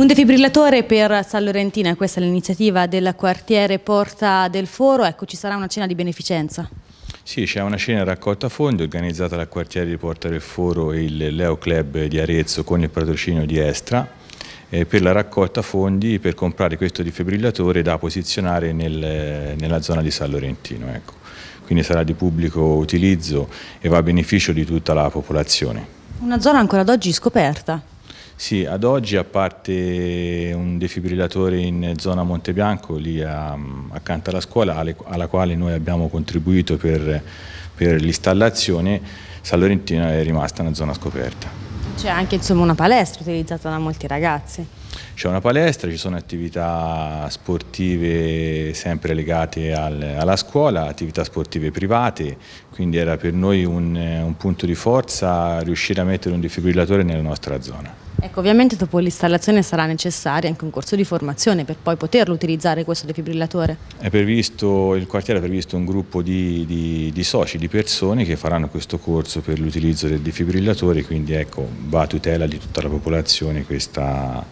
Un defibrillatore per San Lorentina, questa è l'iniziativa del quartiere Porta del Foro, ecco ci sarà una cena di beneficenza. Sì, c'è una cena raccolta fondi organizzata dal quartiere di Porta del Foro e il Leo Club di Arezzo con il patrocinio di Estra eh, per la raccolta fondi per comprare questo defibrillatore da posizionare nel, nella zona di San Lorentino. Ecco. Quindi sarà di pubblico utilizzo e va a beneficio di tutta la popolazione. Una zona ancora ad oggi scoperta. Sì, ad oggi a parte un defibrillatore in zona Montebianco, lì a, accanto alla scuola, alla quale noi abbiamo contribuito per, per l'installazione, San Lorentino è rimasta una zona scoperta. C'è anche insomma, una palestra utilizzata da molti ragazzi. C'è una palestra, ci sono attività sportive sempre legate al, alla scuola, attività sportive private, quindi era per noi un, un punto di forza riuscire a mettere un defibrillatore nella nostra zona. Ecco, ovviamente dopo l'installazione sarà necessario anche un corso di formazione per poi poterlo utilizzare questo defibrillatore. Previsto, il quartiere ha previsto un gruppo di, di, di, soci, di persone che faranno questo corso per l'utilizzo del defibrillatore, quindi ecco, va a tutela di tutta la popolazione questa,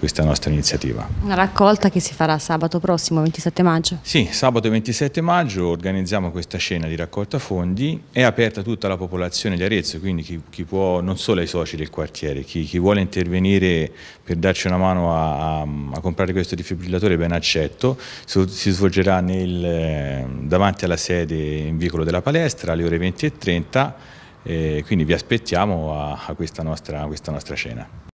questa nostra iniziativa. Una raccolta che si farà sabato prossimo, 27 maggio? Sì, sabato 27 maggio organizziamo questa scena di raccolta fondi, è aperta tutta la popolazione di Arezzo, quindi chi, chi può, non solo ai soci del quartiere, chi, chi vuole intervenire per darci una mano a, a, a comprare questo defibrillatore ben accetto, si, si svolgerà nel, eh, davanti alla sede in vicolo della palestra alle ore 20.30, eh, quindi vi aspettiamo a, a, questa nostra, a questa nostra scena.